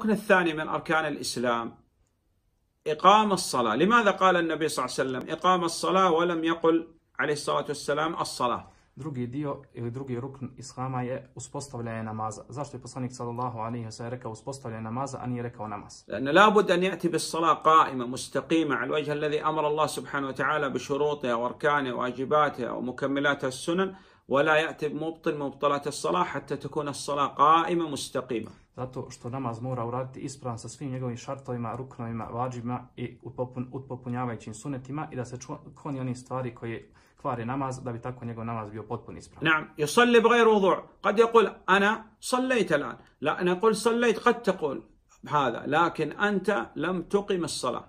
الركن الثاني من أركان الإسلام إقام الصلاة لماذا قال النبي صلى الله عليه وسلم إقام الصلاة ولم يقل عليه الصلاة والسلام الصلاة drugi dio ili drugi rukn islama je uspostavljanje namaza. Zašto je poslanik sallallahu alejhi ve sellem rekao uspostavljanje namaza, a nije rekao namaz? Ne لأن لابد أن يأتي بالصلاة قائمة مستقيمة على wa الذي أمر الله سبحانه وتعالى بشروطها وأركانها وواجباتها ومكملاتها السنن ولا يأتي بمبطل مبطلات الصلاة حتى تكون الصلاة qa'ima mustaqima. Zato što namaz mora uraditi ispravan sa svim njegovim šartovima, ruknovima, vađima i upopun, upopunjavajućim sunetima i da se kloni oni stvari koje kvari namaz da bi tako njegov namaz bio potpuno ispravan. نعم يصلي بغير وضوء قد يقول أنا صليت الآن لا أنا أقول صليت قد تقول هذا لكن أنت لم تقم الصلاة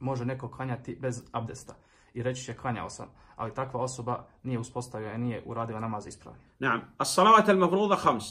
Može neko klanjati bez abdesta i reći će klanjao sam, ali takva osoba nije uspostavila i nije uradila namaz Naam, as-salavat al المفروضة khams.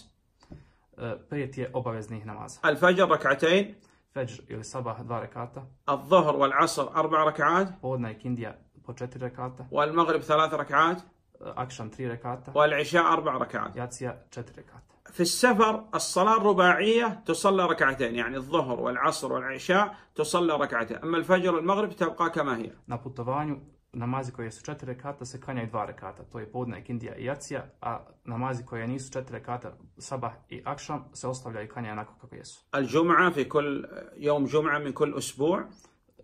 Prijet je obaveznih namaza. Al-fajr ركعتين Fajr ili sabah dva rekata, Al-dhuhr wal-asr arba rak'at. podna i kindija وتشتري ركعته والمغرب ثلاث ركعات اكشن 3 ركعات والعشاء اربع ركعات ياتسيا تشتري ركعات في السفر الصلاه الرباعيه تصلى ركعتين يعني الظهر والعصر والعشاء تصلى ركعتين اما الفجر والمغرب تبقى كما هي نابوتوفانيو namazi koje su četiri rekata se kanja i dva rekata. To je podne ikindija i jacija, a namazi koje nisu četiri rekata sabah i akšam se ostavlja i kanja onako kako jesu.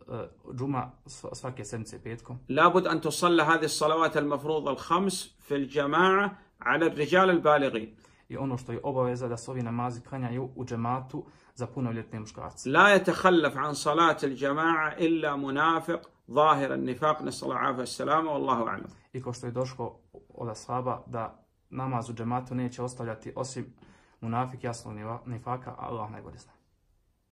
uh, džuma svake sedmice petkom. Labud an tusalla hadhi salavat al mafruza al khams fi al jamaa ala al rijal al balighin. I ono što je obaveza da sovi namazi klanjaju u džematu za punoljetne muškarce. La yatakhallaf an salat al jamaa illa munafiq zahir al nifaq nasallahu alayhi wasallam wallahu a'lam. I ko što je došlo od ashaba da namaz u džematu neće ostavljati osim munafik jasno nifaka, Allah najbolje zna.